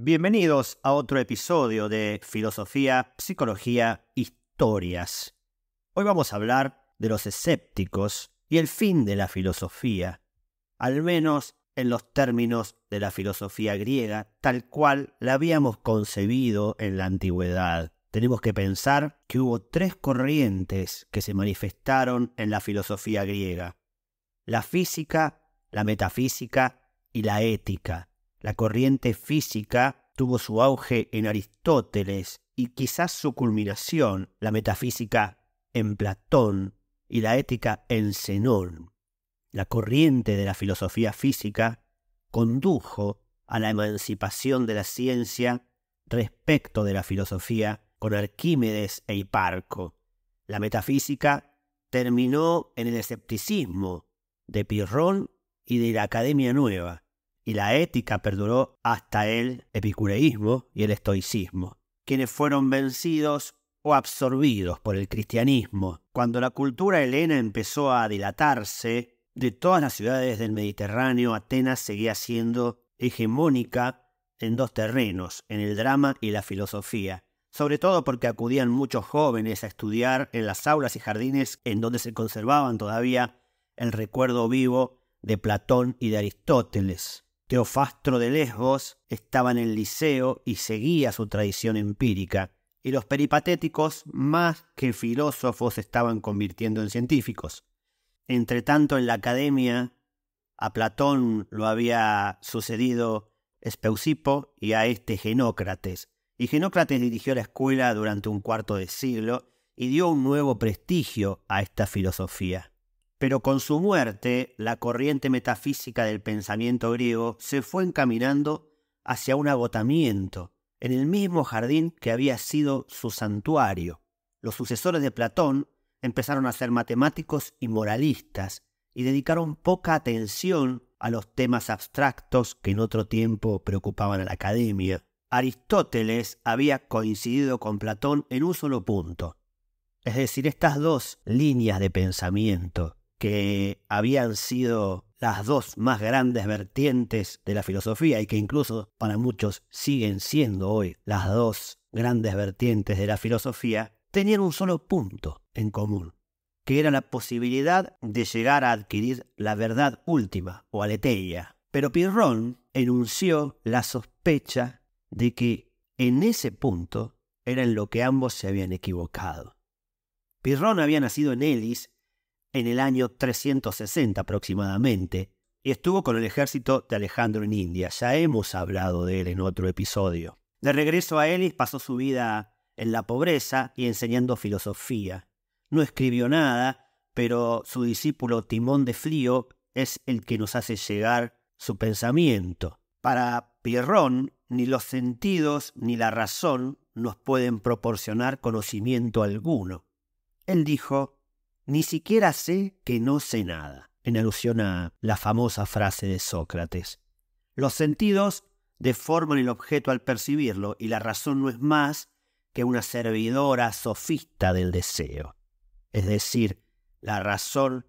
Bienvenidos a otro episodio de Filosofía, Psicología, Historias. Hoy vamos a hablar de los escépticos y el fin de la filosofía, al menos en los términos de la filosofía griega, tal cual la habíamos concebido en la antigüedad. Tenemos que pensar que hubo tres corrientes que se manifestaron en la filosofía griega. La física, la metafísica y la ética. La corriente física tuvo su auge en Aristóteles y quizás su culminación, la metafísica, en Platón y la ética en Zenón. La corriente de la filosofía física condujo a la emancipación de la ciencia respecto de la filosofía con Arquímedes e Hiparco. La metafísica terminó en el escepticismo de Pirrón y de la Academia Nueva, y la ética perduró hasta el epicureísmo y el estoicismo, quienes fueron vencidos o absorbidos por el cristianismo. Cuando la cultura helena empezó a dilatarse, de todas las ciudades del Mediterráneo, Atenas seguía siendo hegemónica en dos terrenos, en el drama y la filosofía, sobre todo porque acudían muchos jóvenes a estudiar en las aulas y jardines en donde se conservaban todavía el recuerdo vivo de Platón y de Aristóteles. Teofastro de Lesbos estaba en el Liceo y seguía su tradición empírica, y los peripatéticos, más que filósofos, estaban convirtiendo en científicos. Entretanto, en la academia, a Platón lo había sucedido Speusipo y a este Genócrates. Y Genócrates dirigió la escuela durante un cuarto de siglo y dio un nuevo prestigio a esta filosofía. Pero con su muerte, la corriente metafísica del pensamiento griego se fue encaminando hacia un agotamiento, en el mismo jardín que había sido su santuario. Los sucesores de Platón empezaron a ser matemáticos y moralistas, y dedicaron poca atención a los temas abstractos que en otro tiempo preocupaban a la academia. Aristóteles había coincidido con Platón en un solo punto, es decir, estas dos líneas de pensamiento que habían sido las dos más grandes vertientes de la filosofía y que incluso para muchos siguen siendo hoy las dos grandes vertientes de la filosofía, tenían un solo punto en común, que era la posibilidad de llegar a adquirir la verdad última o aleteia Pero Pirrón enunció la sospecha de que en ese punto era en lo que ambos se habían equivocado. Pirrón había nacido en Elis en el año 360 aproximadamente, y estuvo con el ejército de Alejandro en India. Ya hemos hablado de él en otro episodio. De regreso a él pasó su vida en la pobreza y enseñando filosofía. No escribió nada, pero su discípulo Timón de Flío es el que nos hace llegar su pensamiento. Para Pierrón, ni los sentidos ni la razón nos pueden proporcionar conocimiento alguno. Él dijo, ni siquiera sé que no sé nada, en alusión a la famosa frase de Sócrates. Los sentidos deforman el objeto al percibirlo y la razón no es más que una servidora sofista del deseo. Es decir, la razón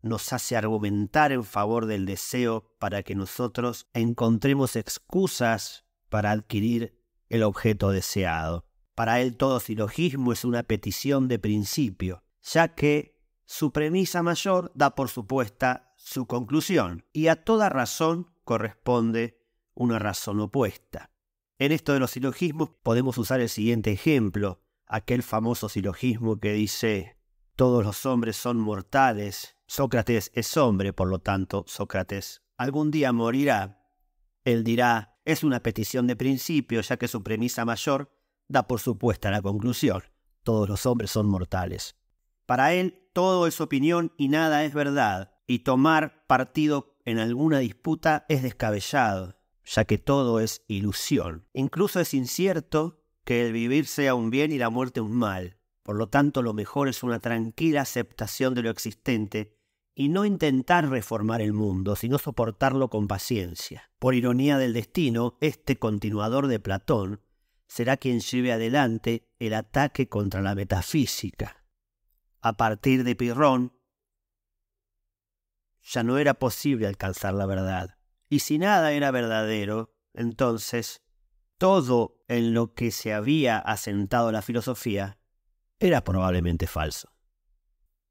nos hace argumentar en favor del deseo para que nosotros encontremos excusas para adquirir el objeto deseado. Para él todo silogismo es una petición de principio, ya que su premisa mayor da por supuesta su conclusión y a toda razón corresponde una razón opuesta. En esto de los silogismos podemos usar el siguiente ejemplo, aquel famoso silogismo que dice todos los hombres son mortales, Sócrates es hombre, por lo tanto Sócrates algún día morirá. Él dirá, es una petición de principio, ya que su premisa mayor da por supuesta la conclusión, todos los hombres son mortales. Para él todo es opinión y nada es verdad, y tomar partido en alguna disputa es descabellado, ya que todo es ilusión. Incluso es incierto que el vivir sea un bien y la muerte un mal. Por lo tanto, lo mejor es una tranquila aceptación de lo existente y no intentar reformar el mundo, sino soportarlo con paciencia. Por ironía del destino, este continuador de Platón será quien lleve adelante el ataque contra la metafísica a partir de Pirrón, ya no era posible alcanzar la verdad. Y si nada era verdadero, entonces todo en lo que se había asentado la filosofía era probablemente falso.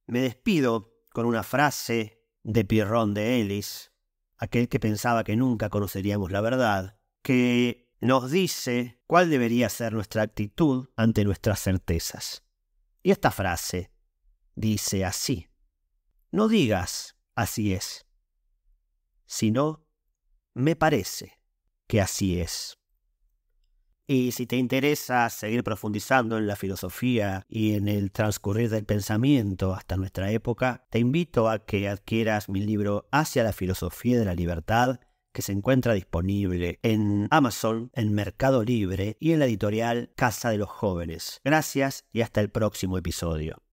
Me despido con una frase de Pirrón de Ellis, aquel que pensaba que nunca conoceríamos la verdad, que nos dice cuál debería ser nuestra actitud ante nuestras certezas. Y esta frase dice así. No digas así es, sino me parece que así es. Y si te interesa seguir profundizando en la filosofía y en el transcurrir del pensamiento hasta nuestra época, te invito a que adquieras mi libro Hacia la filosofía de la libertad, que se encuentra disponible en Amazon, en Mercado Libre y en la editorial Casa de los Jóvenes. Gracias y hasta el próximo episodio.